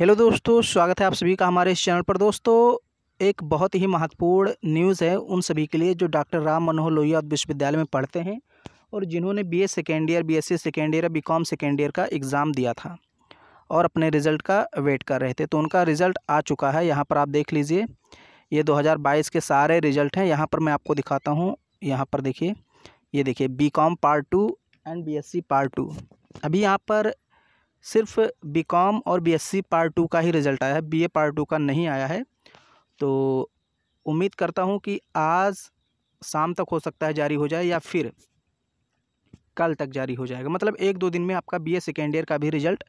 hello दोस्तों स्वागत है आप सभी का हमारे इस चैनल पर दोस्तों एक बहुत ही महत्वपूर्ण न्यूज़ है उन सभी के लिए जो डॉक्टर राम मनोहर लोहिया विश्वविद्यालय में पढ़ते हैं और जिन्होंने BA second year BSc second year B com second year का एग्ज़ाम दिया था और अपने रिज़ल्ट का वेट कर रहे थे तो उनका रिज़ल्ट आ चुका है यहाँ पर आप देख लीजिए ये दो के सारे रिज़ल्ट हैं यहाँ पर मैं आपको दिखाता हूँ यहाँ पर देखिए ये देखिए B com part two and B S C part two अभी यहाँ पर सिर्फ बीकॉम और बीएससी पार्ट टू का ही रिज़ल्ट आया है बीए पार्ट टू का नहीं आया है तो उम्मीद करता हूँ कि आज शाम तक हो सकता है जारी हो जाए या फिर कल तक जारी हो जाएगा मतलब एक दो दिन में आपका बीए सेकेंड ईयर का भी रिज़ल्ट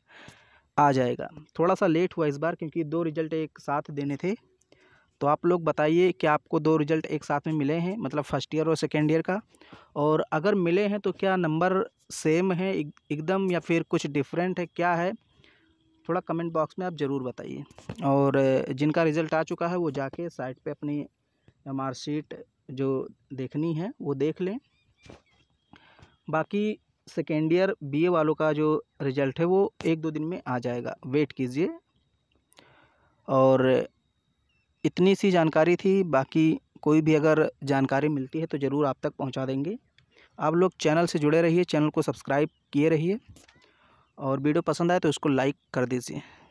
आ जाएगा थोड़ा सा लेट हुआ इस बार क्योंकि दो रिज़ल्ट एक साथ देने थे तो आप लोग बताइए कि आपको दो रिज़ल्ट एक साथ में मिले हैं मतलब फ़र्स्ट ईयर और सेकेंड ईयर का और अगर मिले हैं तो क्या नंबर सेम है एकदम या फिर कुछ डिफरेंट है क्या है थोड़ा कमेंट बॉक्स में आप ज़रूर बताइए और जिनका रिज़ल्ट आ चुका है वो जाके साइट पे अपनी मार्कशीट जो देखनी है वो देख लें बाकी सेकेंड ईयर बीए वालों का जो रिज़ल्ट है वो एक दो दिन में आ जाएगा वेट कीजिए और इतनी सी जानकारी थी बाकी कोई भी अगर जानकारी मिलती है तो ज़रूर आप तक पहुंचा देंगे आप लोग चैनल से जुड़े रहिए चैनल को सब्सक्राइब किए रहिए और वीडियो पसंद आए तो इसको लाइक कर दीजिए